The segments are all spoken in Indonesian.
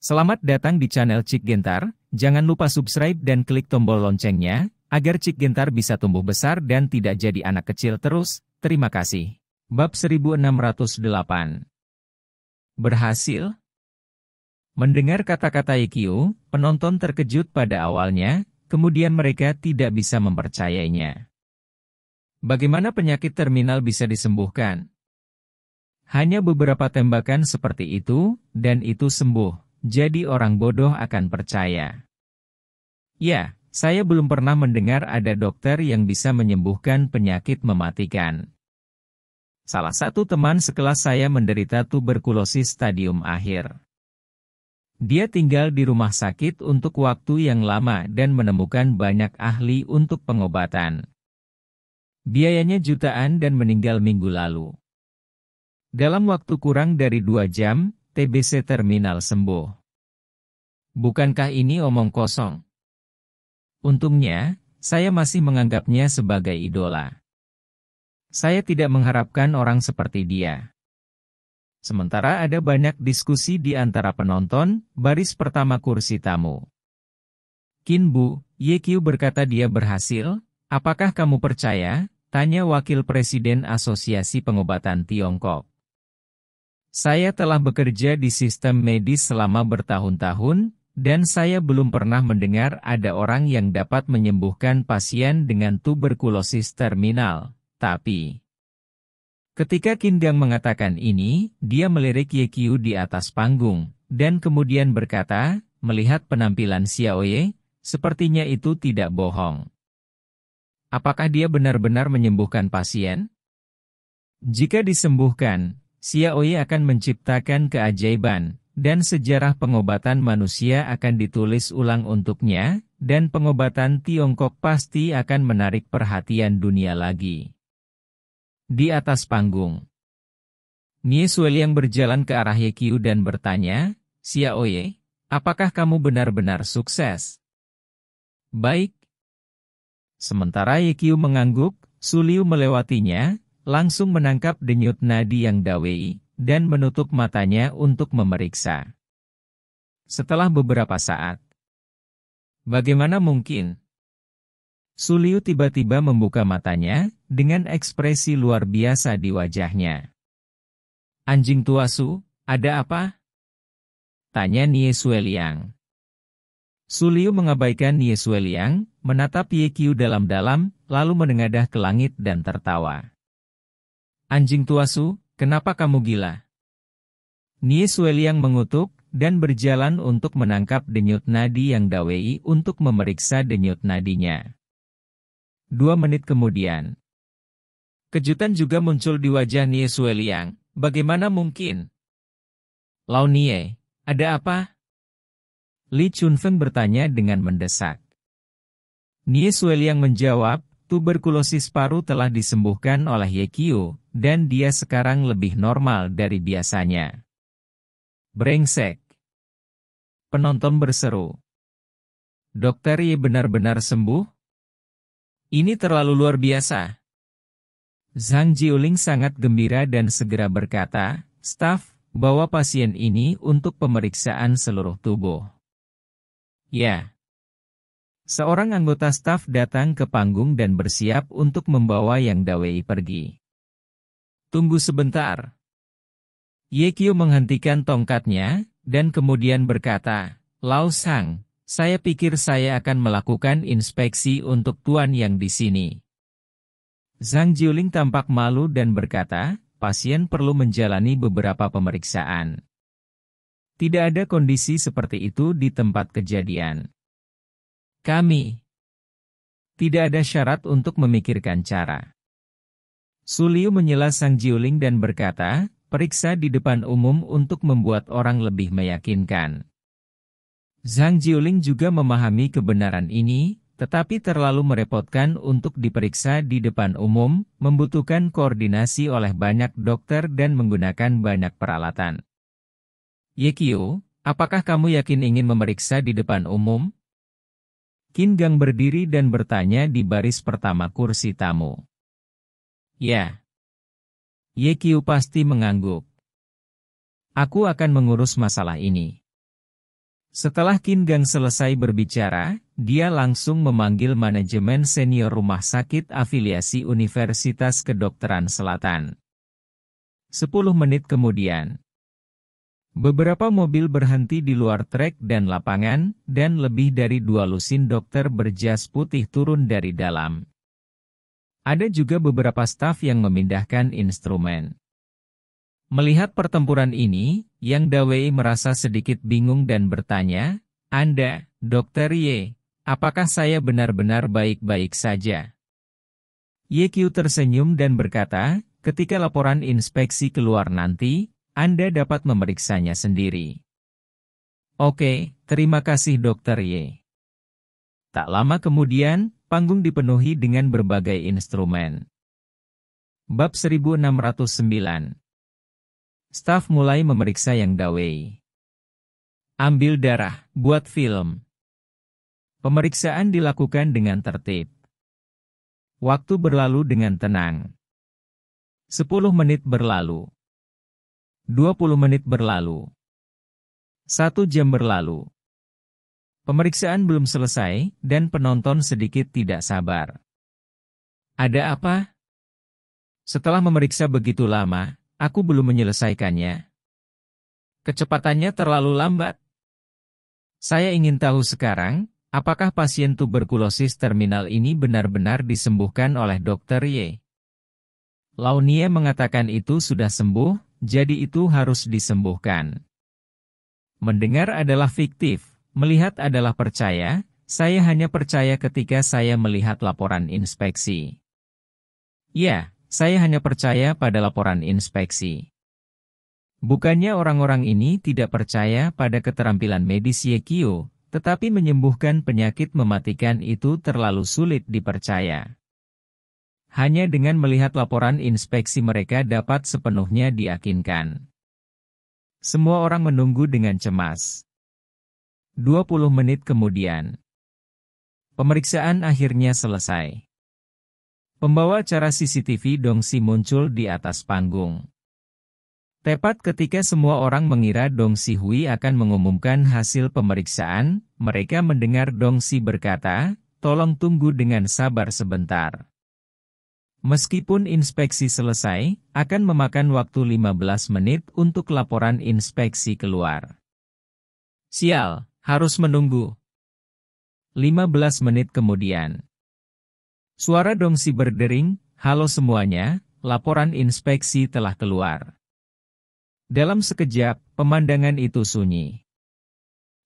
Selamat datang di channel Cik Gentar, jangan lupa subscribe dan klik tombol loncengnya, agar Cik Gentar bisa tumbuh besar dan tidak jadi anak kecil terus, terima kasih. Bab 1608 Berhasil Mendengar kata-kata Ikyu, penonton terkejut pada awalnya, kemudian mereka tidak bisa mempercayainya. Bagaimana penyakit terminal bisa disembuhkan? Hanya beberapa tembakan seperti itu, dan itu sembuh jadi orang bodoh akan percaya. Ya, saya belum pernah mendengar ada dokter yang bisa menyembuhkan penyakit mematikan. Salah satu teman sekelas saya menderita tuberkulosis stadium akhir. Dia tinggal di rumah sakit untuk waktu yang lama dan menemukan banyak ahli untuk pengobatan. Biayanya jutaan dan meninggal minggu lalu. Dalam waktu kurang dari dua jam, TBC Terminal sembuh. Bukankah ini omong kosong? Untungnya, saya masih menganggapnya sebagai idola. Saya tidak mengharapkan orang seperti dia. Sementara ada banyak diskusi di antara penonton, baris pertama kursi tamu. Kinbu, YQ berkata dia berhasil, apakah kamu percaya? Tanya Wakil Presiden Asosiasi Pengobatan Tiongkok. Saya telah bekerja di sistem medis selama bertahun-tahun, dan saya belum pernah mendengar ada orang yang dapat menyembuhkan pasien dengan tuberkulosis terminal. Tapi, ketika Kindang mengatakan ini, dia melirik Yekyu di atas panggung, dan kemudian berkata, melihat penampilan Xiao Ye, sepertinya itu tidak bohong. Apakah dia benar-benar menyembuhkan pasien? Jika disembuhkan, Xiaoyi akan menciptakan keajaiban, dan sejarah pengobatan manusia akan ditulis ulang untuknya, dan pengobatan Tiongkok pasti akan menarik perhatian dunia lagi. Di atas panggung, Nie yang berjalan ke arah Ye dan bertanya, Xiaoye, apakah kamu benar-benar sukses? Baik. Sementara Ye mengangguk, Suliu melewatinya, langsung menangkap denyut nadi yang dawei, dan menutup matanya untuk memeriksa. Setelah beberapa saat, bagaimana mungkin? Suliu tiba-tiba membuka matanya, dengan ekspresi luar biasa di wajahnya. Anjing tua Su, ada apa? Tanya Nie Sueliang. Liang. Suliu mengabaikan Nie Sueliang, menatap Ye Qiu dalam-dalam, lalu menengadah ke langit dan tertawa. Anjing tuasu, kenapa kamu gila? Nie Sueliang mengutuk, dan berjalan untuk menangkap denyut nadi yang dawei untuk memeriksa denyut nadinya. Dua menit kemudian. Kejutan juga muncul di wajah Nie Sueliang, bagaimana mungkin? Lau Nie, ada apa? Li Chunfeng bertanya dengan mendesak. Nie Sueliang menjawab, tuberkulosis paru telah disembuhkan oleh Yekio, dan dia sekarang lebih normal dari biasanya. Brengsek. Penonton berseru. Dokter Ye benar-benar sembuh? Ini terlalu luar biasa. Zhang Jiuling sangat gembira dan segera berkata, staf, bawa pasien ini untuk pemeriksaan seluruh tubuh. Ya. Seorang anggota staf datang ke panggung dan bersiap untuk membawa Yang Dawei pergi. Tunggu sebentar. Ye Kyu menghentikan tongkatnya, dan kemudian berkata, Lao Sang, saya pikir saya akan melakukan inspeksi untuk Tuan Yang di sini. Zhang Jiuling tampak malu dan berkata, pasien perlu menjalani beberapa pemeriksaan. Tidak ada kondisi seperti itu di tempat kejadian. Kami. Tidak ada syarat untuk memikirkan cara. Suliu menyela Sang Jiuling dan berkata, periksa di depan umum untuk membuat orang lebih meyakinkan. Zhang Jiuling juga memahami kebenaran ini, tetapi terlalu merepotkan untuk diperiksa di depan umum, membutuhkan koordinasi oleh banyak dokter dan menggunakan banyak peralatan. Qiu, apakah kamu yakin ingin memeriksa di depan umum? Kinggang berdiri dan bertanya di baris pertama kursi tamu. Ya. Kiu pasti mengangguk. Aku akan mengurus masalah ini. Setelah Kinggang selesai berbicara, dia langsung memanggil manajemen senior rumah sakit afiliasi Universitas Kedokteran Selatan. Sepuluh menit kemudian, Beberapa mobil berhenti di luar trek dan lapangan, dan lebih dari dua lusin dokter berjas putih turun dari dalam. Ada juga beberapa staf yang memindahkan instrumen. Melihat pertempuran ini, Yang Dawei merasa sedikit bingung dan bertanya, Anda, Dokter Ye, apakah saya benar-benar baik-baik saja? Ye Q tersenyum dan berkata, ketika laporan inspeksi keluar nanti, anda dapat memeriksanya sendiri. Oke, terima kasih Dokter Y. Tak lama kemudian, panggung dipenuhi dengan berbagai instrumen. Bab 1609 Staf mulai memeriksa yang dawei. Ambil darah, buat film. Pemeriksaan dilakukan dengan tertib. Waktu berlalu dengan tenang. 10 menit berlalu. 20 menit berlalu. Satu jam berlalu. Pemeriksaan belum selesai, dan penonton sedikit tidak sabar. Ada apa? Setelah memeriksa begitu lama, aku belum menyelesaikannya. Kecepatannya terlalu lambat. Saya ingin tahu sekarang, apakah pasien tuberkulosis terminal ini benar-benar disembuhkan oleh dokter Ye? Launie mengatakan itu sudah sembuh, jadi itu harus disembuhkan. Mendengar adalah fiktif, melihat adalah percaya, saya hanya percaya ketika saya melihat laporan inspeksi. Ya, saya hanya percaya pada laporan inspeksi. Bukannya orang-orang ini tidak percaya pada keterampilan medis Yekio, tetapi menyembuhkan penyakit mematikan itu terlalu sulit dipercaya. Hanya dengan melihat laporan inspeksi mereka dapat sepenuhnya diakinkan. Semua orang menunggu dengan cemas. 20 menit kemudian, pemeriksaan akhirnya selesai. Pembawa acara CCTV Dongsi muncul di atas panggung. Tepat ketika semua orang mengira Dong Si Hui akan mengumumkan hasil pemeriksaan, mereka mendengar Dong Si berkata, tolong tunggu dengan sabar sebentar. Meskipun inspeksi selesai, akan memakan waktu 15 menit untuk laporan inspeksi keluar. Sial, harus menunggu. 15 menit kemudian. Suara dongsi berdering, halo semuanya, laporan inspeksi telah keluar. Dalam sekejap, pemandangan itu sunyi.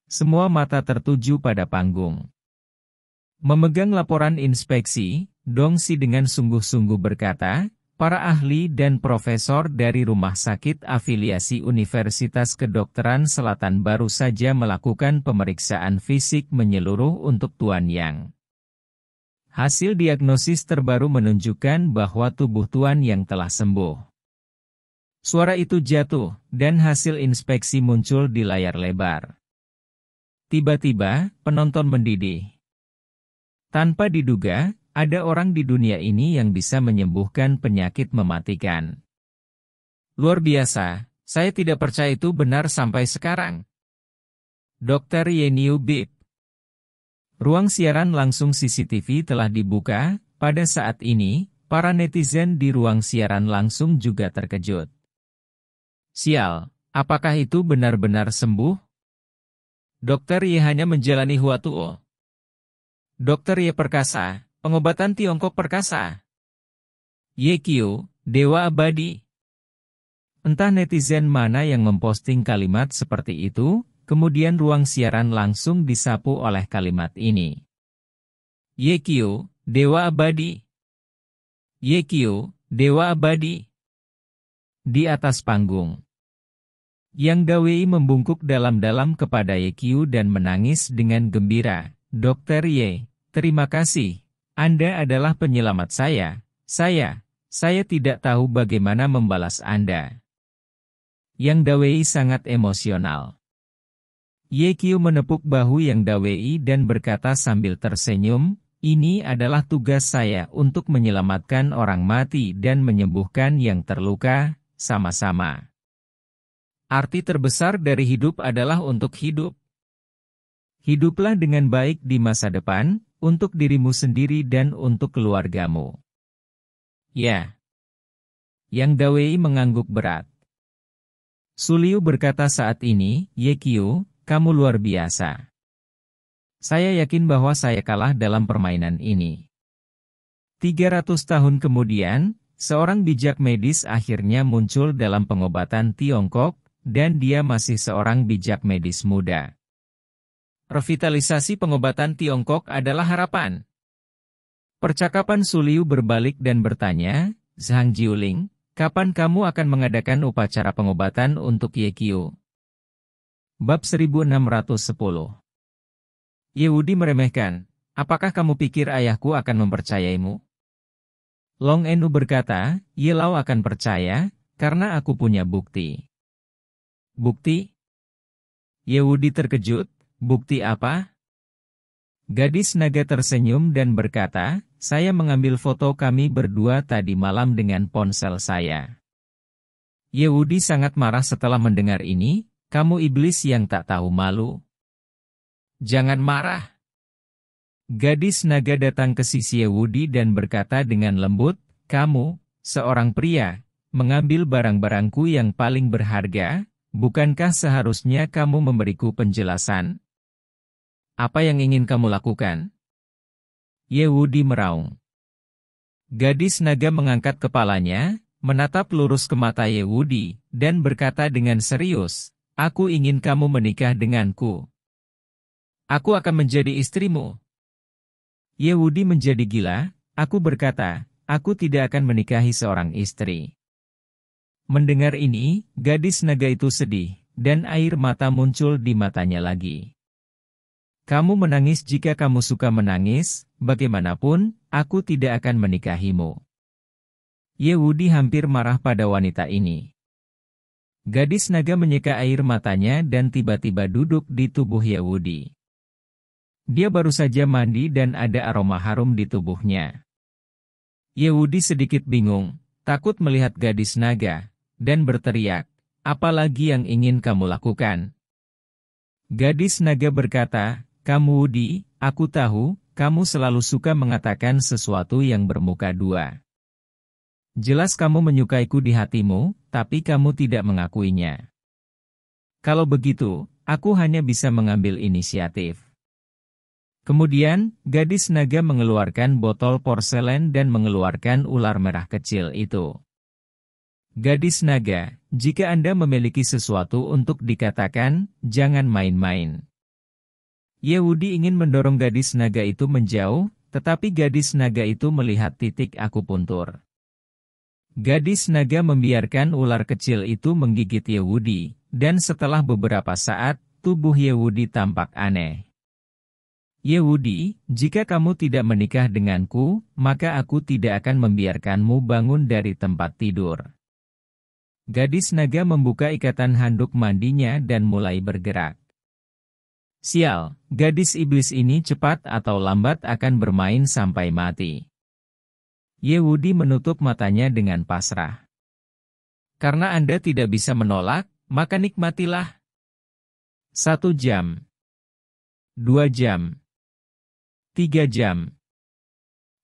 Semua mata tertuju pada panggung. Memegang laporan inspeksi, Dongsi dengan sungguh-sungguh berkata, para ahli dan profesor dari rumah sakit afiliasi Universitas Kedokteran Selatan baru saja melakukan pemeriksaan fisik menyeluruh untuk Tuan Yang. Hasil diagnosis terbaru menunjukkan bahwa tubuh Tuan Yang telah sembuh. Suara itu jatuh, dan hasil inspeksi muncul di layar lebar. Tiba-tiba, penonton mendidih. Tanpa diduga, ada orang di dunia ini yang bisa menyembuhkan penyakit mematikan. Luar biasa, saya tidak percaya itu benar sampai sekarang. Dr. Yeniu Bib Ruang siaran langsung CCTV telah dibuka, pada saat ini, para netizen di ruang siaran langsung juga terkejut. Sial, apakah itu benar-benar sembuh? Dokter Ye hanya menjalani huatuo. Dokter Ye perkasa, Pengobatan Tiongkok Perkasa Yekio, Dewa Abadi Entah netizen mana yang memposting kalimat seperti itu, kemudian ruang siaran langsung disapu oleh kalimat ini. Yekio, Dewa Abadi Yekio, Dewa Abadi Di atas panggung Yang Dawei membungkuk dalam-dalam kepada Yekio dan menangis dengan gembira, Dokter Ye, terima kasih. Anda adalah penyelamat saya, saya, saya tidak tahu bagaimana membalas Anda. Yang Dawei sangat emosional. Ye Qiu menepuk bahu Yang Dawei dan berkata sambil tersenyum, ini adalah tugas saya untuk menyelamatkan orang mati dan menyembuhkan yang terluka, sama-sama. Arti terbesar dari hidup adalah untuk hidup. Hiduplah dengan baik di masa depan, untuk dirimu sendiri dan untuk keluargamu. Ya. Yang Dawei mengangguk berat. Suliu berkata saat ini, Ye Kiu, kamu luar biasa. Saya yakin bahwa saya kalah dalam permainan ini. 300 tahun kemudian, seorang bijak medis akhirnya muncul dalam pengobatan Tiongkok, dan dia masih seorang bijak medis muda revitalisasi pengobatan Tiongkok adalah harapan. Percakapan Suliu berbalik dan bertanya, Zhang Jiuling, kapan kamu akan mengadakan upacara pengobatan untuk Ye Qiu? Bab 1610 Yehudi meremehkan, apakah kamu pikir ayahku akan mempercayaimu? Long Enu berkata, Lao akan percaya, karena aku punya bukti. Bukti? Yehudi terkejut, Bukti apa? Gadis naga tersenyum dan berkata, saya mengambil foto kami berdua tadi malam dengan ponsel saya. Yehudi sangat marah setelah mendengar ini, kamu iblis yang tak tahu malu. Jangan marah. Gadis naga datang ke sisi Yehudi dan berkata dengan lembut, kamu, seorang pria, mengambil barang-barangku yang paling berharga, bukankah seharusnya kamu memberiku penjelasan? Apa yang ingin kamu lakukan? Yehudi meraung. Gadis naga mengangkat kepalanya, menatap lurus ke mata Yehudi, dan berkata dengan serius, Aku ingin kamu menikah denganku. Aku akan menjadi istrimu. Yehudi menjadi gila, aku berkata, aku tidak akan menikahi seorang istri. Mendengar ini, gadis naga itu sedih, dan air mata muncul di matanya lagi. Kamu menangis jika kamu suka menangis, bagaimanapun, aku tidak akan menikahimu. Yehudi hampir marah pada wanita ini. Gadis naga menyeka air matanya dan tiba-tiba duduk di tubuh Yehudi. Dia baru saja mandi dan ada aroma harum di tubuhnya. Yehudi sedikit bingung, takut melihat gadis naga, dan berteriak, apalagi yang ingin kamu lakukan. Gadis naga berkata, kamu Di, aku tahu, kamu selalu suka mengatakan sesuatu yang bermuka dua. Jelas kamu menyukaiku di hatimu, tapi kamu tidak mengakuinya. Kalau begitu, aku hanya bisa mengambil inisiatif. Kemudian, gadis naga mengeluarkan botol porselen dan mengeluarkan ular merah kecil itu. Gadis naga, jika Anda memiliki sesuatu untuk dikatakan, jangan main-main. Yehudi ingin mendorong gadis naga itu menjauh, tetapi gadis naga itu melihat titik akupuntur. Gadis naga membiarkan ular kecil itu menggigit Yehudi, dan setelah beberapa saat, tubuh Yehudi tampak aneh. Yehudi, jika kamu tidak menikah denganku, maka aku tidak akan membiarkanmu bangun dari tempat tidur. Gadis naga membuka ikatan handuk mandinya dan mulai bergerak. Sial, gadis iblis ini cepat atau lambat akan bermain sampai mati. Yehudi menutup matanya dengan pasrah. Karena Anda tidak bisa menolak, maka nikmatilah. Satu jam. Dua jam. Tiga jam.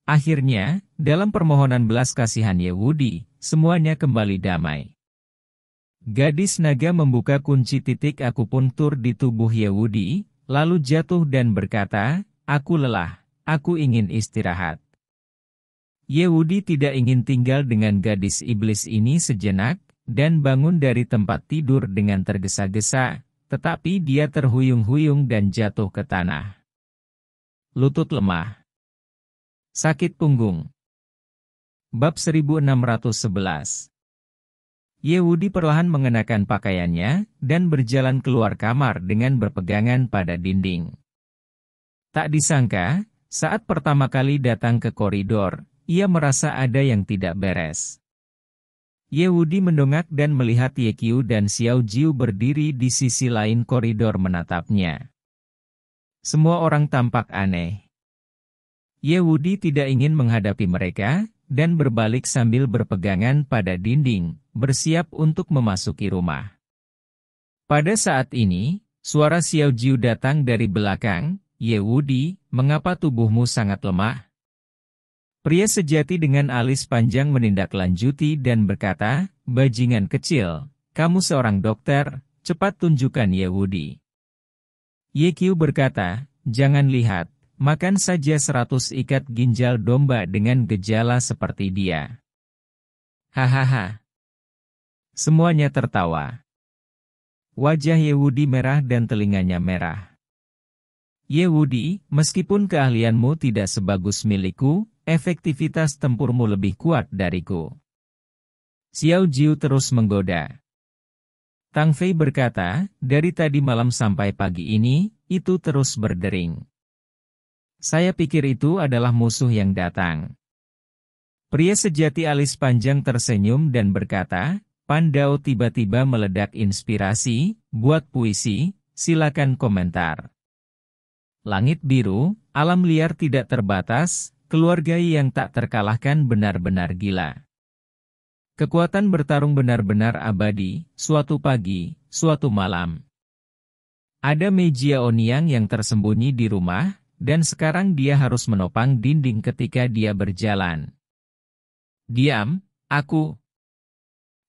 Akhirnya, dalam permohonan belas kasihan Yehudi, semuanya kembali damai. Gadis naga membuka kunci titik akupuntur di tubuh Yehudi, lalu jatuh dan berkata, Aku lelah, aku ingin istirahat. Yehudi tidak ingin tinggal dengan gadis iblis ini sejenak, dan bangun dari tempat tidur dengan tergesa-gesa, tetapi dia terhuyung-huyung dan jatuh ke tanah. Lutut lemah. Sakit punggung. Bab 1611 Yehudi perlahan mengenakan pakaiannya dan berjalan keluar kamar dengan berpegangan pada dinding. Tak disangka, saat pertama kali datang ke koridor, ia merasa ada yang tidak beres. Yehudi mendongak dan melihat Yekyu dan Xiao Jiu berdiri di sisi lain koridor menatapnya. Semua orang tampak aneh. Yehudi tidak ingin menghadapi mereka, dan berbalik sambil berpegangan pada dinding, bersiap untuk memasuki rumah. Pada saat ini, suara Xiao Jiu datang dari belakang, Ye Wudi, mengapa tubuhmu sangat lemah? Pria sejati dengan alis panjang menindaklanjuti dan berkata, Bajingan kecil, kamu seorang dokter, cepat tunjukkan Ye Wudi. Ye Yekyu berkata, jangan lihat, Makan saja 100 ikat ginjal domba dengan gejala seperti dia. Hahaha. Semuanya tertawa. Wajah Yehudi merah dan telinganya merah. Yehudi, meskipun keahlianmu tidak sebagus milikku, efektivitas tempurmu lebih kuat dariku. Xiao Jiu terus menggoda. Tang Fei berkata, dari tadi malam sampai pagi ini, itu terus berdering. Saya pikir itu adalah musuh yang datang. Pria sejati alis panjang tersenyum dan berkata, Pandau tiba-tiba meledak inspirasi, buat puisi, silakan komentar. Langit biru, alam liar tidak terbatas, keluarga yang tak terkalahkan benar-benar gila. Kekuatan bertarung benar-benar abadi, suatu pagi, suatu malam. Ada Mejia Oniang yang tersembunyi di rumah, dan sekarang dia harus menopang dinding ketika dia berjalan. Diam, aku.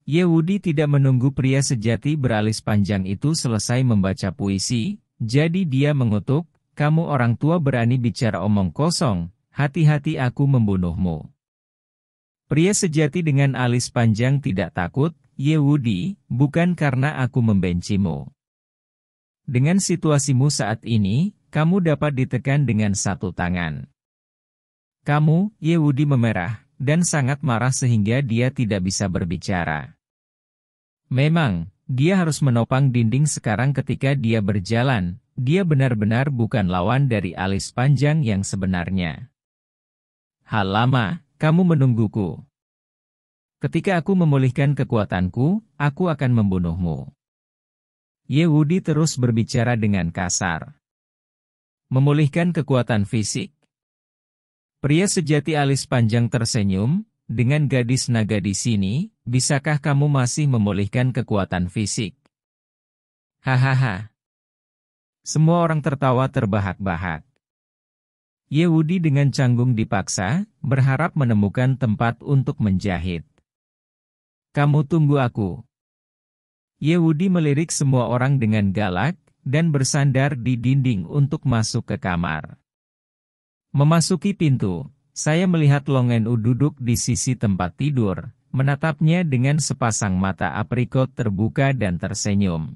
Yehudi tidak menunggu pria sejati beralis panjang itu selesai membaca puisi, jadi dia mengutuk, kamu orang tua berani bicara omong kosong, hati-hati aku membunuhmu. Pria sejati dengan alis panjang tidak takut, Yehudi, bukan karena aku membencimu. Dengan situasimu saat ini, kamu dapat ditekan dengan satu tangan. Kamu, Yehudi memerah, dan sangat marah sehingga dia tidak bisa berbicara. Memang, dia harus menopang dinding sekarang ketika dia berjalan, dia benar-benar bukan lawan dari alis panjang yang sebenarnya. Hal lama, kamu menungguku. Ketika aku memulihkan kekuatanku, aku akan membunuhmu. Yehudi terus berbicara dengan kasar. Memulihkan kekuatan fisik. Pria sejati alis panjang tersenyum, dengan gadis naga di sini, bisakah kamu masih memulihkan kekuatan fisik? Hahaha. Semua orang tertawa terbahak-bahak. Yehudi dengan canggung dipaksa, berharap menemukan tempat untuk menjahit. Kamu tunggu aku. Yehudi melirik semua orang dengan galak, dan bersandar di dinding untuk masuk ke kamar. Memasuki pintu, saya melihat Longenu duduk di sisi tempat tidur, menatapnya dengan sepasang mata aprikot terbuka dan tersenyum.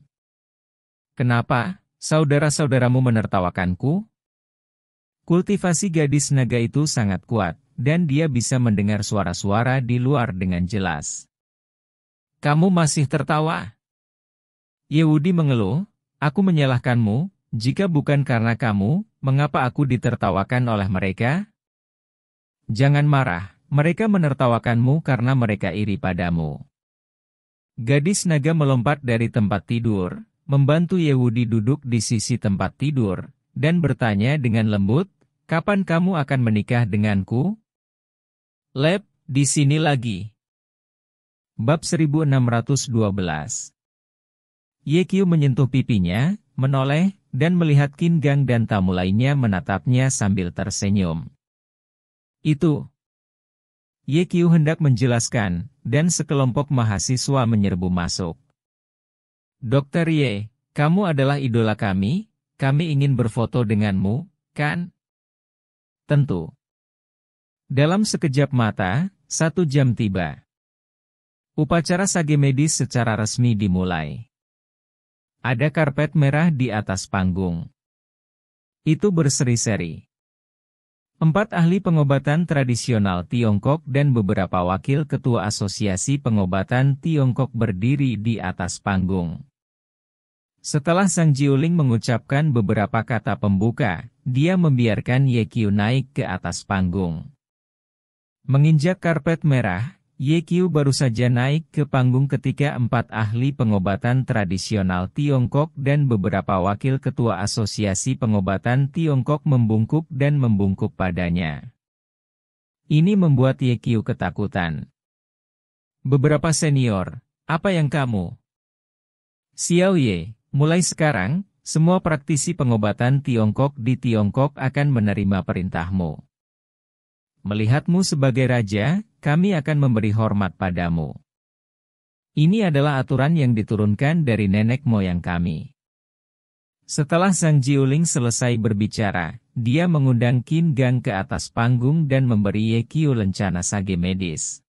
Kenapa, saudara-saudaramu menertawakanku? Kultivasi gadis naga itu sangat kuat, dan dia bisa mendengar suara-suara di luar dengan jelas. Kamu masih tertawa? Yehudi mengeluh, Aku menyalahkanmu, jika bukan karena kamu, mengapa aku ditertawakan oleh mereka? Jangan marah, mereka menertawakanmu karena mereka iri padamu. Gadis naga melompat dari tempat tidur, membantu Yehudi duduk di sisi tempat tidur, dan bertanya dengan lembut, kapan kamu akan menikah denganku? Lab, di sini lagi. Bab 1612 Ye Kyu menyentuh pipinya, menoleh, dan melihat King Gang dan tamu lainnya menatapnya sambil tersenyum. Itu. Ye Kyu hendak menjelaskan, dan sekelompok mahasiswa menyerbu masuk. Dokter Ye, kamu adalah idola kami, kami ingin berfoto denganmu, kan? Tentu. Dalam sekejap mata, satu jam tiba. Upacara sage medis secara resmi dimulai. Ada karpet merah di atas panggung. Itu berseri-seri. Empat ahli pengobatan tradisional Tiongkok dan beberapa wakil ketua Asosiasi Pengobatan Tiongkok berdiri di atas panggung. Setelah Sang Jiuling mengucapkan beberapa kata pembuka, dia membiarkan Ye Qiu naik ke atas panggung. Menginjak karpet merah, YQ baru saja naik ke panggung ketika empat ahli pengobatan tradisional Tiongkok dan beberapa wakil ketua Asosiasi Pengobatan Tiongkok membungkuk dan membungkuk padanya. Ini membuat YQ ketakutan. Beberapa senior, apa yang kamu? Xiao Ye, mulai sekarang, semua praktisi pengobatan Tiongkok di Tiongkok akan menerima perintahmu. Melihatmu sebagai raja, kami akan memberi hormat padamu. Ini adalah aturan yang diturunkan dari nenek moyang kami. Setelah Sang Jiuling selesai berbicara, dia mengundang Kim Gang ke atas panggung dan memberi Ye Qiu lencana sage medis.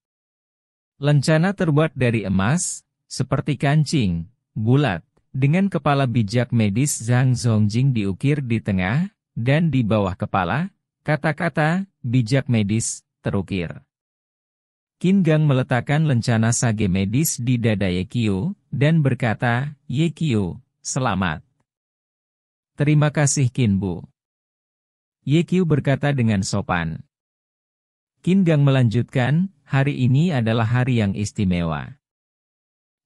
Lencana terbuat dari emas, seperti kancing, bulat, dengan kepala bijak medis Zhang Zhongjing diukir di tengah, dan di bawah kepala, kata-kata, bijak medis, terukir. Kinggang meletakkan lencana sage medis di dada Yekio, dan berkata, Yekio, selamat. Terima kasih Kinbu. Yekio berkata dengan sopan. Kinggang melanjutkan, hari ini adalah hari yang istimewa.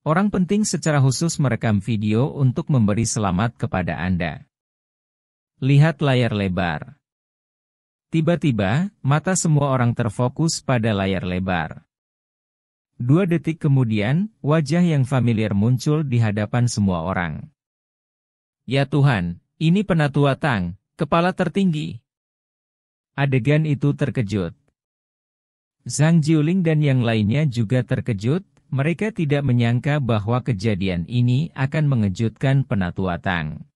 Orang penting secara khusus merekam video untuk memberi selamat kepada Anda. Lihat layar lebar. Tiba-tiba, mata semua orang terfokus pada layar lebar. Dua detik kemudian, wajah yang familiar muncul di hadapan semua orang. Ya Tuhan, ini penatua Tang, kepala tertinggi. Adegan itu terkejut. Zhang Jiuling dan yang lainnya juga terkejut, mereka tidak menyangka bahwa kejadian ini akan mengejutkan penatua Tang.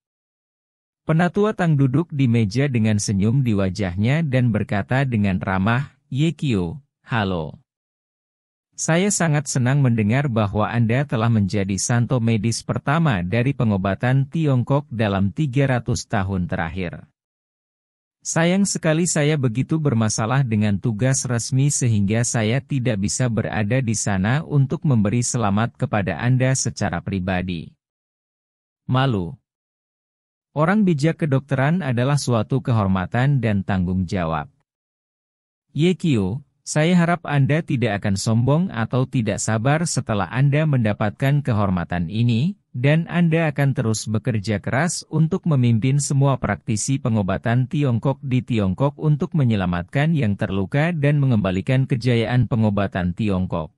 Penatua Tang duduk di meja dengan senyum di wajahnya dan berkata dengan ramah, Yekio, halo. Saya sangat senang mendengar bahwa Anda telah menjadi santo medis pertama dari pengobatan Tiongkok dalam 300 tahun terakhir. Sayang sekali saya begitu bermasalah dengan tugas resmi sehingga saya tidak bisa berada di sana untuk memberi selamat kepada Anda secara pribadi. Malu, Orang bijak kedokteran adalah suatu kehormatan dan tanggung jawab. Yekio, saya harap Anda tidak akan sombong atau tidak sabar setelah Anda mendapatkan kehormatan ini, dan Anda akan terus bekerja keras untuk memimpin semua praktisi pengobatan Tiongkok di Tiongkok untuk menyelamatkan yang terluka dan mengembalikan kejayaan pengobatan Tiongkok.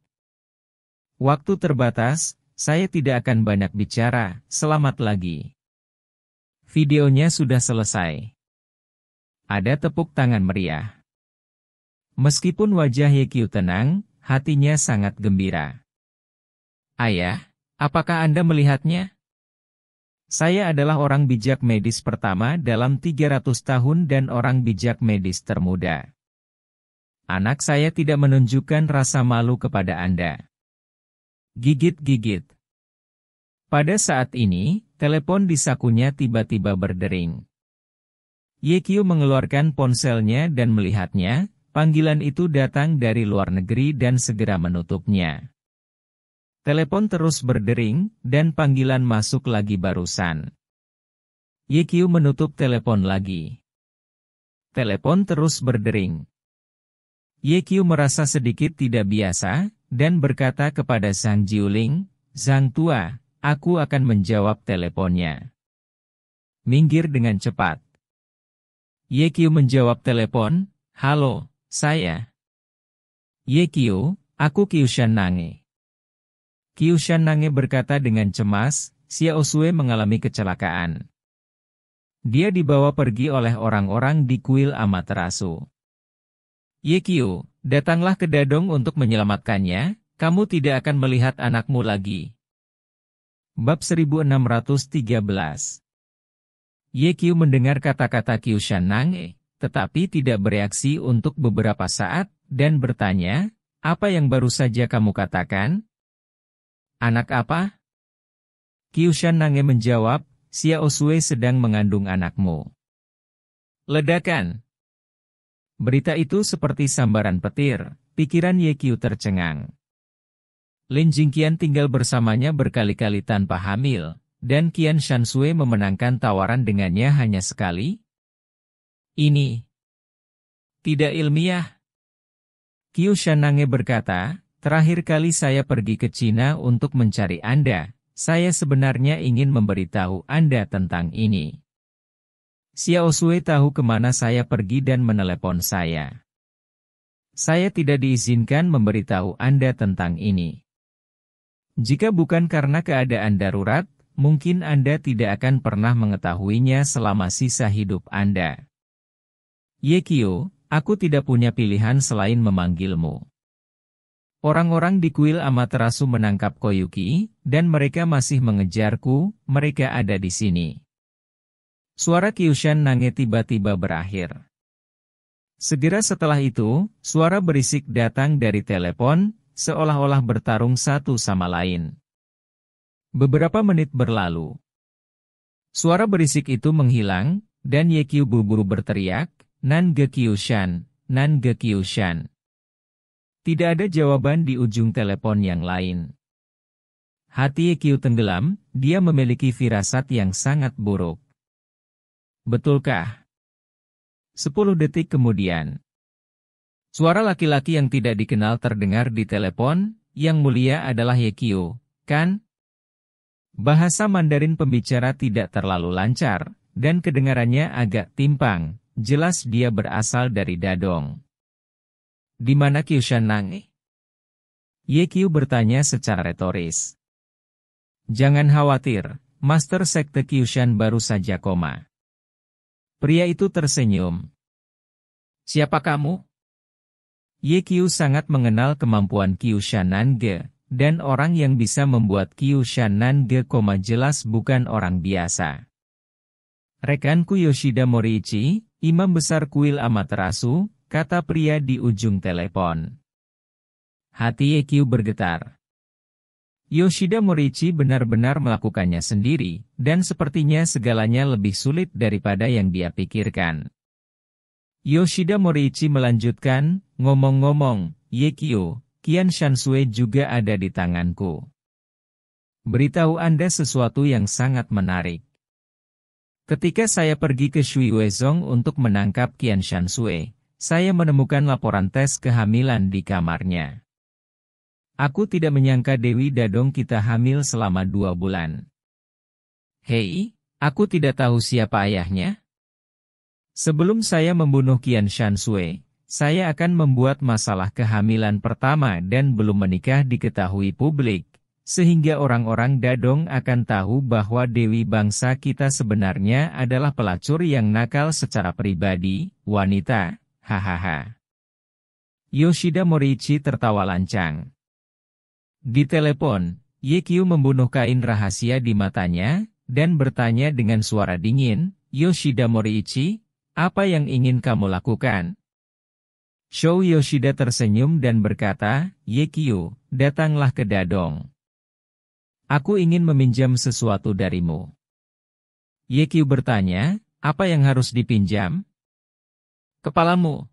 Waktu terbatas, saya tidak akan banyak bicara, selamat lagi. Videonya sudah selesai. Ada tepuk tangan meriah. Meskipun wajah Yekyu tenang, hatinya sangat gembira. Ayah, apakah Anda melihatnya? Saya adalah orang bijak medis pertama dalam 300 tahun dan orang bijak medis termuda. Anak saya tidak menunjukkan rasa malu kepada Anda. Gigit-gigit. Pada saat ini, telepon di sakunya tiba-tiba berdering. Yekyu mengeluarkan ponselnya dan melihatnya, panggilan itu datang dari luar negeri dan segera menutupnya. Telepon terus berdering, dan panggilan masuk lagi barusan. Yekyu menutup telepon lagi. Telepon terus berdering. Yekyu merasa sedikit tidak biasa, dan berkata kepada Sang Jiuling, Zhang Tua, Aku akan menjawab teleponnya. Minggir dengan cepat. Yekio menjawab telepon, Halo, saya. Yekio, aku Kyushan Nange. Kyushan Nange berkata dengan cemas, Xia Osue mengalami kecelakaan. Dia dibawa pergi oleh orang-orang di kuil Amaterasu. Yekio, datanglah ke Dadong untuk menyelamatkannya, kamu tidak akan melihat anakmu lagi. Bab 1613 Ye Qiu mendengar kata-kata Kyushan Nange, eh, tetapi tidak bereaksi untuk beberapa saat, dan bertanya, apa yang baru saja kamu katakan? Anak apa? Kyushan Nange menjawab, Xiao Osue sedang mengandung anakmu. Ledakan Berita itu seperti sambaran petir, pikiran Ye Qiu tercengang. Lin Jingqian tinggal bersamanya berkali-kali tanpa hamil, dan Qian Shansui memenangkan tawaran dengannya hanya sekali? Ini tidak ilmiah. Qiu Shanange berkata, terakhir kali saya pergi ke Cina untuk mencari Anda, saya sebenarnya ingin memberitahu Anda tentang ini. Xiao Sui tahu kemana saya pergi dan menelepon saya. Saya tidak diizinkan memberitahu Anda tentang ini. Jika bukan karena keadaan darurat, mungkin Anda tidak akan pernah mengetahuinya selama sisa hidup Anda. Yekio, aku tidak punya pilihan selain memanggilmu. Orang-orang di kuil Amaterasu menangkap Koyuki, dan mereka masih mengejarku, mereka ada di sini. Suara Kyushan Nange tiba-tiba berakhir. Segera setelah itu, suara berisik datang dari telepon, seolah-olah bertarung satu sama lain. Beberapa menit berlalu. Suara berisik itu menghilang, dan Yekyu buru-buru berteriak, Nan Shan, Nan Shan. Tidak ada jawaban di ujung telepon yang lain. Hati Yekyu tenggelam, dia memiliki firasat yang sangat buruk. Betulkah? Sepuluh detik kemudian. Suara laki-laki yang tidak dikenal terdengar di telepon, yang mulia adalah Yekio, kan? Bahasa Mandarin pembicara tidak terlalu lancar, dan kedengarannya agak timpang, jelas dia berasal dari Dadong. Di mana Kyushan Nangi? Eh? Yekio bertanya secara retoris. Jangan khawatir, Master Sekte Kyushan baru saja koma. Pria itu tersenyum. Siapa kamu? Ye Qiu sangat mengenal kemampuan Qiu Shanange, dan orang yang bisa membuat Qiu Shanange koma jelas bukan orang biasa. Rekanku Yoshida Morichi, imam besar kuil Amaterasu, kata pria di ujung telepon. Hati Ye Qiu bergetar. Yoshida Morichi benar-benar melakukannya sendiri, dan sepertinya segalanya lebih sulit daripada yang dia pikirkan. Yoshida Morichi melanjutkan, ngomong-ngomong, Yekio, Kian Shansue juga ada di tanganku. Beritahu Anda sesuatu yang sangat menarik. Ketika saya pergi ke Shui Wezong untuk menangkap Kian Shansue, saya menemukan laporan tes kehamilan di kamarnya. Aku tidak menyangka Dewi Dadong kita hamil selama dua bulan. Hei, aku tidak tahu siapa ayahnya, Sebelum saya membunuh Qian Shan Sui, saya akan membuat masalah kehamilan pertama dan belum menikah diketahui publik, sehingga orang-orang Dadong akan tahu bahwa Dewi bangsa kita sebenarnya adalah pelacur yang nakal secara pribadi, wanita, hahaha. Yoshida Morichi tertawa lancang. Di telepon, Yekyu membunuh kain rahasia di matanya, dan bertanya dengan suara dingin, Yoshida Moriichi, apa yang ingin kamu lakukan? Show Yoshida tersenyum dan berkata, Yekio, datanglah ke Dadong. Aku ingin meminjam sesuatu darimu. Yekio bertanya, apa yang harus dipinjam? Kepalamu.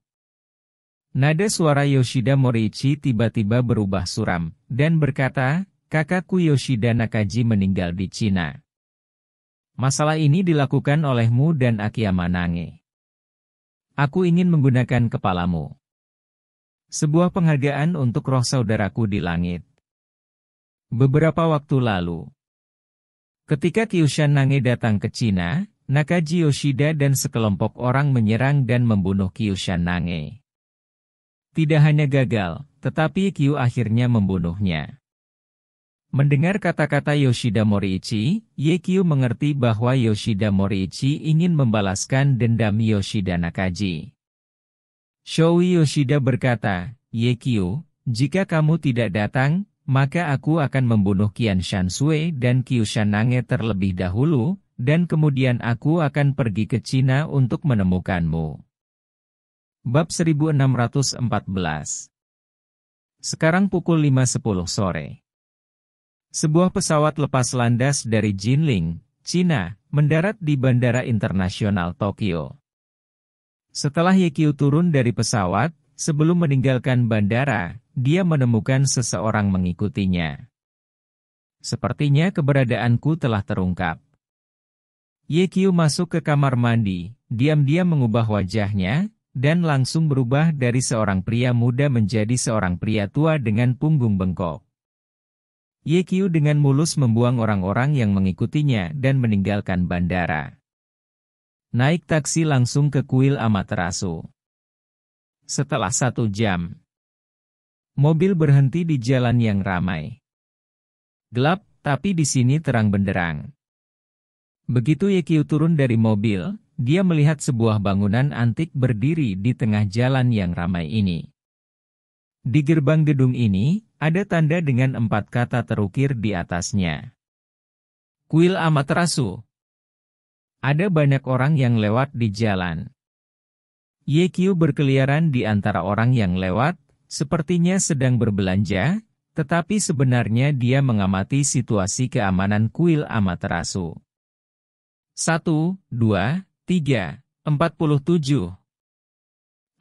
Nada suara Yoshida Morichi tiba-tiba berubah suram, dan berkata, kakakku Yoshida Nakaji meninggal di Cina. Masalah ini dilakukan olehmu dan Akiyama Nange. Aku ingin menggunakan kepalamu. Sebuah penghargaan untuk roh saudaraku di langit. Beberapa waktu lalu, ketika Kyushan Nange datang ke Cina, Nakaji Yoshida dan sekelompok orang menyerang dan membunuh Kyushan Nange. Tidak hanya gagal, tetapi Kyu akhirnya membunuhnya. Mendengar kata-kata Yoshida Morichi, Yekyu mengerti bahwa Yoshida Morichi ingin membalaskan dendam Yoshida Nakaji. Shoui Yoshida berkata, Yekyu, jika kamu tidak datang, maka aku akan membunuh Qian Shansue dan Kyushan Nange terlebih dahulu, dan kemudian aku akan pergi ke Cina untuk menemukanmu. Bab 1614 Sekarang pukul 5.10 sore. Sebuah pesawat lepas landas dari Jinling, China, mendarat di Bandara Internasional Tokyo. Setelah Yekio turun dari pesawat, sebelum meninggalkan bandara, dia menemukan seseorang mengikutinya. Sepertinya keberadaanku telah terungkap. Yekio masuk ke kamar mandi, diam-diam mengubah wajahnya, dan langsung berubah dari seorang pria muda menjadi seorang pria tua dengan punggung bengkok. Ye dengan mulus membuang orang-orang yang mengikutinya dan meninggalkan bandara. Naik taksi langsung ke kuil Amaterasu. Setelah satu jam, mobil berhenti di jalan yang ramai. Gelap, tapi di sini terang benderang. Begitu Yekiu turun dari mobil, dia melihat sebuah bangunan antik berdiri di tengah jalan yang ramai ini. Di gerbang gedung ini, ada tanda dengan empat kata terukir di atasnya. Kuil Amaterasu. Ada banyak orang yang lewat di jalan. Yekyu berkeliaran di antara orang yang lewat, sepertinya sedang berbelanja, tetapi sebenarnya dia mengamati situasi keamanan kuil Amaterasu. 1, 2, 3, 47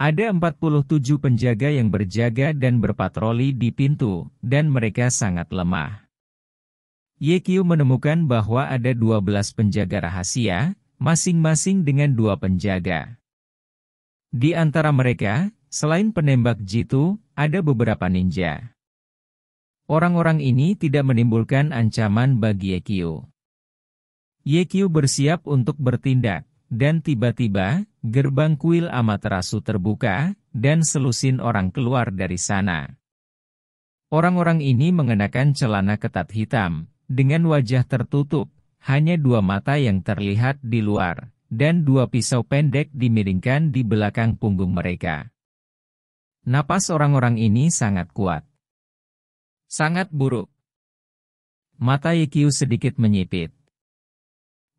ada 47 penjaga yang berjaga dan berpatroli di pintu, dan mereka sangat lemah. Yekyu menemukan bahwa ada 12 penjaga rahasia, masing-masing dengan dua penjaga. Di antara mereka, selain penembak jitu, ada beberapa ninja. Orang-orang ini tidak menimbulkan ancaman bagi Yekyu. Yekyu bersiap untuk bertindak, dan tiba-tiba, Gerbang kuil Amaterasu terbuka, dan selusin orang keluar dari sana. Orang-orang ini mengenakan celana ketat hitam, dengan wajah tertutup, hanya dua mata yang terlihat di luar, dan dua pisau pendek dimiringkan di belakang punggung mereka. Napas orang-orang ini sangat kuat. Sangat buruk. Mata Yikiu sedikit menyipit.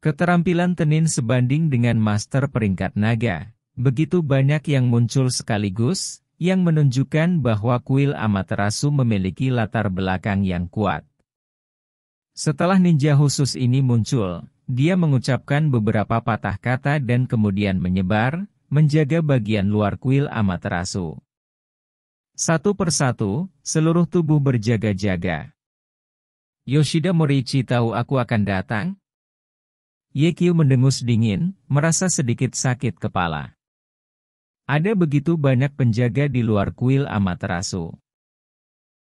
Keterampilan Tenin sebanding dengan master peringkat naga. Begitu banyak yang muncul sekaligus, yang menunjukkan bahwa kuil Amaterasu memiliki latar belakang yang kuat. Setelah ninja khusus ini muncul, dia mengucapkan beberapa patah kata dan kemudian menyebar, menjaga bagian luar kuil Amaterasu. Satu persatu, seluruh tubuh berjaga-jaga. Yoshida Morichi tahu aku akan datang, Yekyu mendengus dingin, merasa sedikit sakit kepala. Ada begitu banyak penjaga di luar kuil Amaterasu.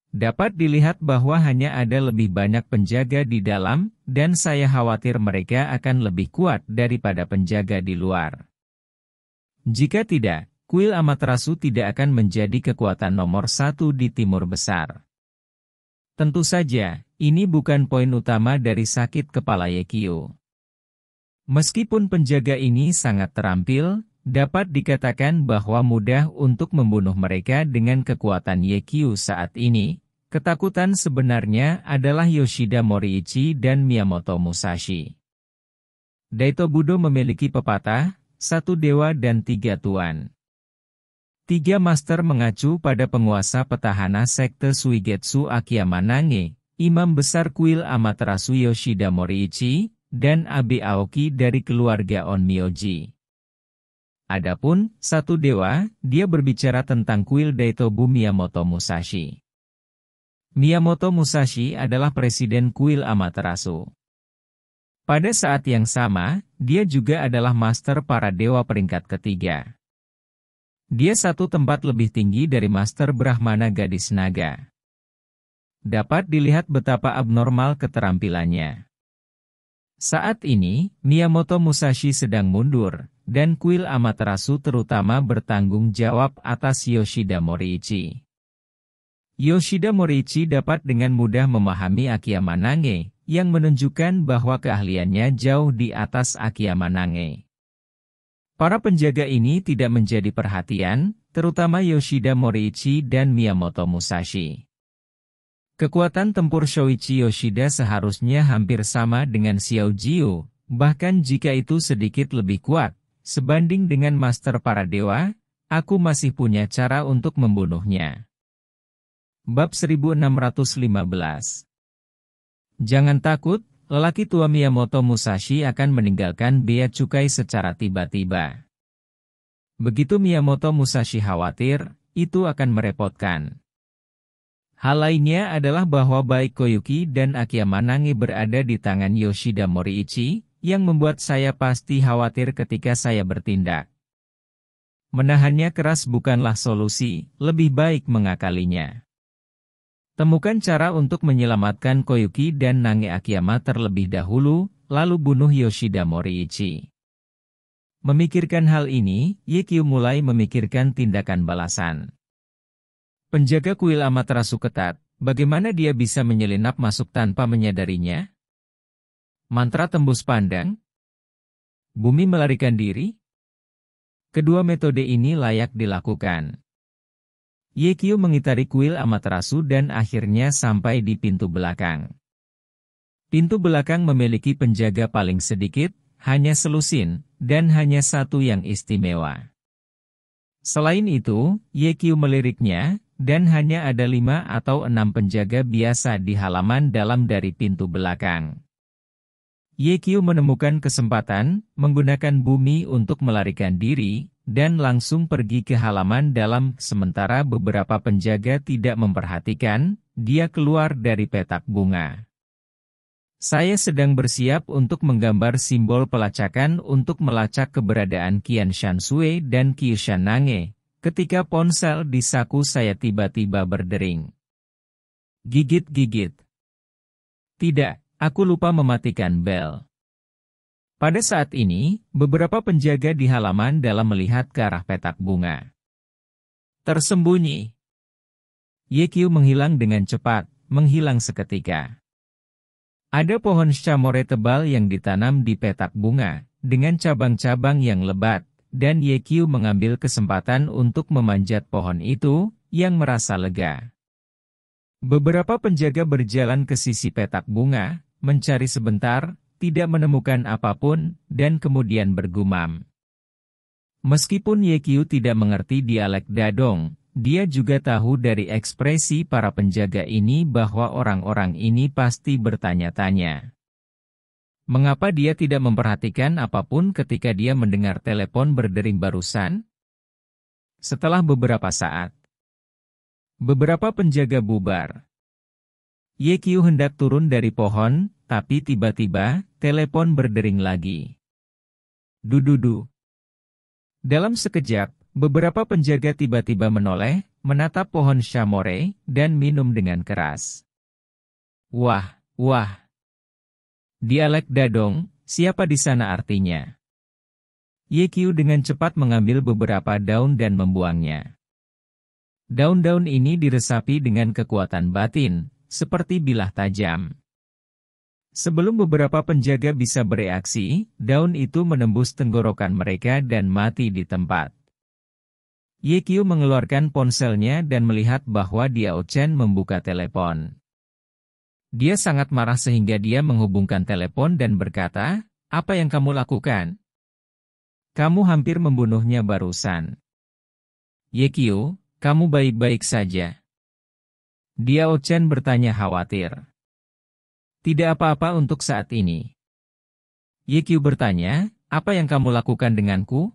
Dapat dilihat bahwa hanya ada lebih banyak penjaga di dalam, dan saya khawatir mereka akan lebih kuat daripada penjaga di luar. Jika tidak, kuil Amaterasu tidak akan menjadi kekuatan nomor satu di Timur Besar. Tentu saja, ini bukan poin utama dari sakit kepala Yekio. Meskipun penjaga ini sangat terampil, dapat dikatakan bahwa mudah untuk membunuh mereka dengan kekuatan Yekyu saat ini. Ketakutan sebenarnya adalah Yoshida Moriichi dan Miyamoto Musashi. Daito Budo memiliki pepatah, satu dewa dan tiga tuan. Tiga master mengacu pada penguasa petahana sekte Suigetsu Akiyama Nange, imam besar kuil Amaterasu Yoshida Moriichi, dan Abe Aoki dari keluarga Onmyoji. Adapun, satu dewa, dia berbicara tentang kuil Daitobu Miyamoto Musashi. Miyamoto Musashi adalah presiden kuil Amaterasu. Pada saat yang sama, dia juga adalah master para dewa peringkat ketiga. Dia satu tempat lebih tinggi dari master Brahmana gadis naga. Dapat dilihat betapa abnormal keterampilannya. Saat ini, Miyamoto Musashi sedang mundur, dan kuil Amaterasu terutama bertanggung jawab atas Yoshida Morichi. Yoshida Morichi dapat dengan mudah memahami Akiyama Nange, yang menunjukkan bahwa keahliannya jauh di atas Akiyama Nange. Para penjaga ini tidak menjadi perhatian, terutama Yoshida Morichi dan Miyamoto Musashi. Kekuatan tempur Shoichi Yoshida seharusnya hampir sama dengan Xiao Jiu, bahkan jika itu sedikit lebih kuat, sebanding dengan Master Para Dewa, aku masih punya cara untuk membunuhnya. Bab 1615 Jangan takut, lelaki tua Miyamoto Musashi akan meninggalkan bea cukai secara tiba-tiba. Begitu Miyamoto Musashi khawatir, itu akan merepotkan. Hal lainnya adalah bahwa baik Koyuki dan Akiyama Nange berada di tangan Yoshida Moriichi, yang membuat saya pasti khawatir ketika saya bertindak. Menahannya keras bukanlah solusi, lebih baik mengakalinya. Temukan cara untuk menyelamatkan Koyuki dan Nange Akiyama terlebih dahulu, lalu bunuh Yoshida Moriichi. Memikirkan hal ini, Yikyu mulai memikirkan tindakan balasan. Penjaga kuil amat rasu ketat, bagaimana dia bisa menyelinap masuk tanpa menyadarinya? Mantra tembus pandang? Bumi melarikan diri? Kedua metode ini layak dilakukan. Yekio mengitari kuil Amaterasu dan akhirnya sampai di pintu belakang. Pintu belakang memiliki penjaga paling sedikit, hanya selusin, dan hanya satu yang istimewa. Selain itu, Yekio meliriknya, dan hanya ada lima atau enam penjaga biasa di halaman dalam dari pintu belakang. Yekyu menemukan kesempatan, menggunakan bumi untuk melarikan diri, dan langsung pergi ke halaman dalam sementara beberapa penjaga tidak memperhatikan, dia keluar dari petak bunga. Saya sedang bersiap untuk menggambar simbol pelacakan untuk melacak keberadaan Qian Sui dan Qi Nange. Ketika ponsel di saku saya tiba-tiba berdering. Gigit-gigit. Tidak, aku lupa mematikan bel. Pada saat ini, beberapa penjaga di halaman dalam melihat ke arah petak bunga. Tersembunyi. Yekyu menghilang dengan cepat, menghilang seketika. Ada pohon syamore tebal yang ditanam di petak bunga, dengan cabang-cabang yang lebat, dan Ye Qiu mengambil kesempatan untuk memanjat pohon itu, yang merasa lega. Beberapa penjaga berjalan ke sisi petak bunga, mencari sebentar, tidak menemukan apapun, dan kemudian bergumam. Meskipun Ye Qiu tidak mengerti dialek Dadong, dia juga tahu dari ekspresi para penjaga ini bahwa orang-orang ini pasti bertanya-tanya. Mengapa dia tidak memperhatikan apapun ketika dia mendengar telepon berdering barusan? Setelah beberapa saat, beberapa penjaga bubar. Ye Kyu hendak turun dari pohon, tapi tiba-tiba, telepon berdering lagi. Dududu. Dalam sekejap, beberapa penjaga tiba-tiba menoleh, menatap pohon shamore, dan minum dengan keras. Wah, wah. Dialek Dadong, siapa di sana artinya? Ye Qiu dengan cepat mengambil beberapa daun dan membuangnya. Daun-daun ini diresapi dengan kekuatan batin, seperti bilah tajam. Sebelum beberapa penjaga bisa bereaksi, daun itu menembus tenggorokan mereka dan mati di tempat. Ye Qiu mengeluarkan ponselnya dan melihat bahwa Diao Chen membuka telepon. Dia sangat marah sehingga dia menghubungkan telepon dan berkata, apa yang kamu lakukan? Kamu hampir membunuhnya barusan. Yekio, kamu baik-baik saja. Dia Ochen bertanya khawatir. Tidak apa-apa untuk saat ini. Yekio bertanya, apa yang kamu lakukan denganku?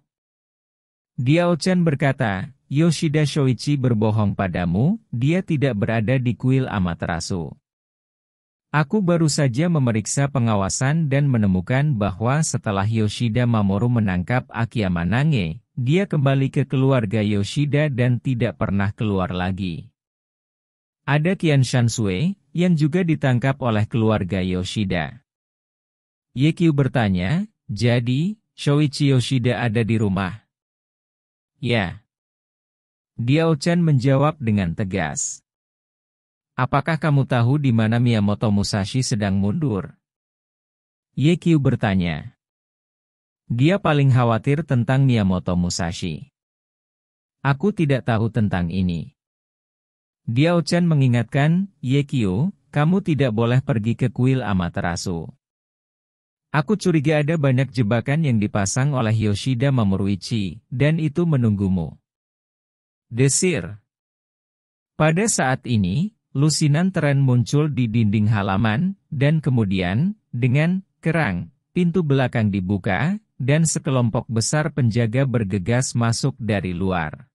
Dia Ochen berkata, Yoshida Shoichi berbohong padamu, dia tidak berada di kuil Amaterasu. Aku baru saja memeriksa pengawasan dan menemukan bahwa setelah Yoshida Mamoru menangkap Akiyama Nange, dia kembali ke keluarga Yoshida dan tidak pernah keluar lagi. Ada Kian Shansue, yang juga ditangkap oleh keluarga Yoshida. Yekyu bertanya, jadi, Shouichi Yoshida ada di rumah? Ya. Diao Chan menjawab dengan tegas. Apakah kamu tahu di mana Miyamoto Musashi sedang mundur? Yekyu bertanya. Dia paling khawatir tentang Miyamoto Musashi. Aku tidak tahu tentang ini. Diao Chen mengingatkan, Yekyu, kamu tidak boleh pergi ke kuil Amaterasu. Aku curiga ada banyak jebakan yang dipasang oleh Yoshida Mamoruichi, dan itu menunggumu. Desir. Pada saat ini, lusinan tren muncul di dinding halaman, dan kemudian, dengan kerang, pintu belakang dibuka, dan sekelompok besar penjaga bergegas masuk dari luar.